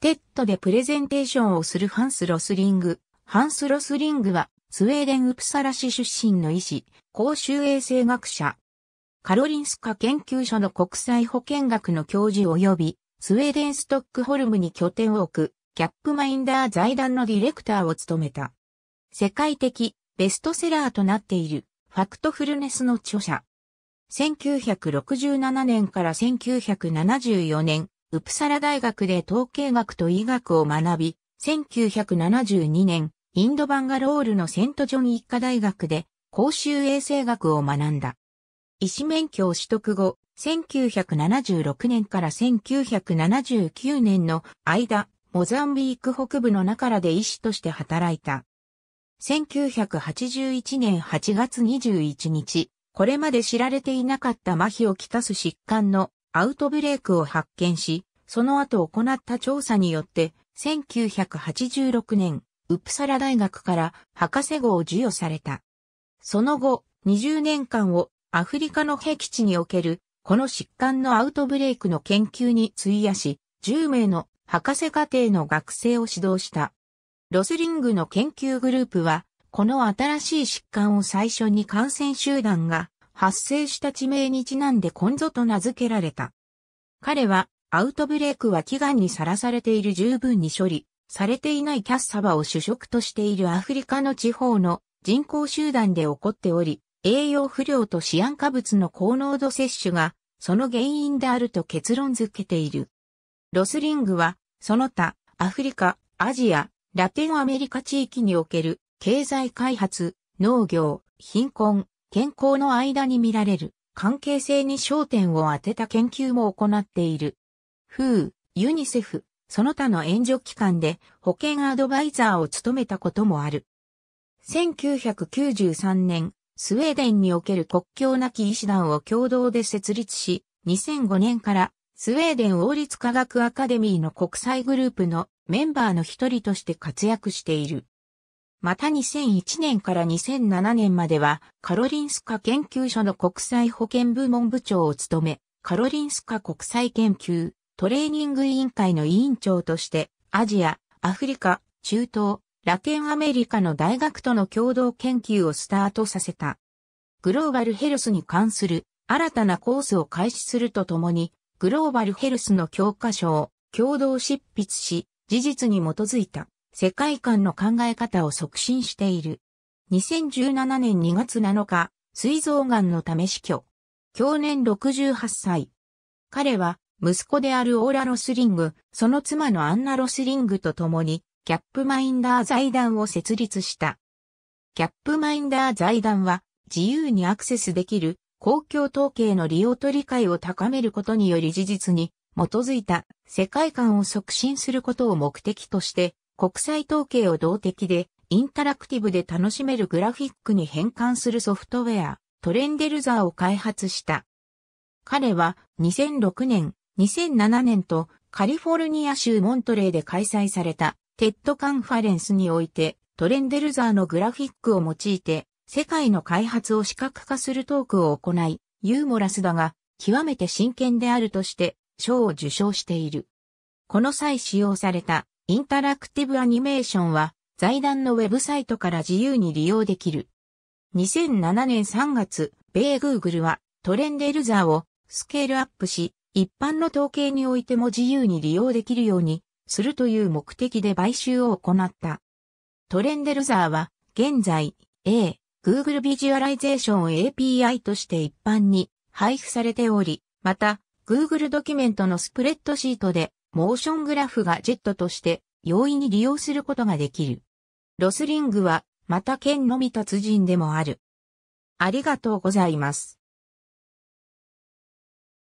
テッドでプレゼンテーションをするハンス・ロスリング。ハンス・ロスリングは、スウェーデン・ウプサラ市出身の医師、公衆衛生学者。カロリンスカ研究所の国際保健学の教授及び、スウェーデン・ストックホルムに拠点を置く、キャップマインダー財団のディレクターを務めた。世界的ベストセラーとなっているファクトフルネスの著者。1967年から1974年、ウプサラ大学で統計学と医学を学び、1972年、インドバンガロールのセントジョン一家大学で公衆衛生学を学んだ。医師免許を取得後、1976年から1979年の間、モザンビーク北部の中らで医師として働いた。1981年8月21日、これまで知られていなかった麻痺をきたす疾患のアウトブレイクを発見し、その後行った調査によって、1986年、ウプサラ大学から博士号を授与された。その後、20年間をアフリカの僻地における、この疾患のアウトブレイクの研究に費やし、10名の博士課程の学生を指導した。ロスリングの研究グループは、この新しい疾患を最初に感染集団が発生した地名にちなんでコンゾと名付けられた。彼は、アウトブレイクは飢餓にさらされている十分に処理、されていないキャッサバを主食としているアフリカの地方の人口集団で起こっており、栄養不良とシアン化物の高濃度摂取が、その原因であると結論づけている。ロスリングは、その他、アフリカ、アジア、ラテンアメリカ地域における、経済開発、農業、貧困、健康の間に見られる関係性に焦点を当てた研究も行っている。ー、ユニセフ、その他の援助機関で保健アドバイザーを務めたこともある。1993年、スウェーデンにおける国境なき医師団を共同で設立し、2005年からスウェーデン王立科学アカデミーの国際グループのメンバーの一人として活躍している。また2001年から2007年までは、カロリンスカ研究所の国際保健部門部長を務め、カロリンスカ国際研究トレーニング委員会の委員長として、アジア、アフリカ、中東、ラテンアメリカの大学との共同研究をスタートさせた。グローバルヘルスに関する新たなコースを開始するとともに、グローバルヘルスの教科書を共同執筆し、事実に基づいた世界観の考え方を促進している。2017年2月7日、水臓癌のため死去。去年68歳。彼は、息子であるオーラ・ロスリング、その妻のアンナ・ロスリングと共に、キャップマインダー財団を設立した。キャップマインダー財団は、自由にアクセスできる公共統計の利用と理解を高めることにより事実に基づいた世界観を促進することを目的として国際統計を動的でインタラクティブで楽しめるグラフィックに変換するソフトウェア、トレンデルザーを開発した。彼は2006年、2007年とカリフォルニア州モントレーで開催されたテッドカンファレンスにおいてトレンデルザーのグラフィックを用いて世界の開発を視覚化するトークを行い、ユーモラスだが極めて真剣であるとして賞を受賞している。この際使用されたインタラクティブアニメーションは財団のウェブサイトから自由に利用できる。2007年3月、米 Google はトレンデルザーをスケールアップし、一般の統計においても自由に利用できるようにするという目的で買収を行った。トレンデルザーは現在 A Google ビジュアライゼーション API として一般に配布されており、また Google ドキュメントのスプレッドシートでモーショングラフがジェットとして容易に利用することができる。ロスリングはまた剣のみ達人でもある。ありがとうございます。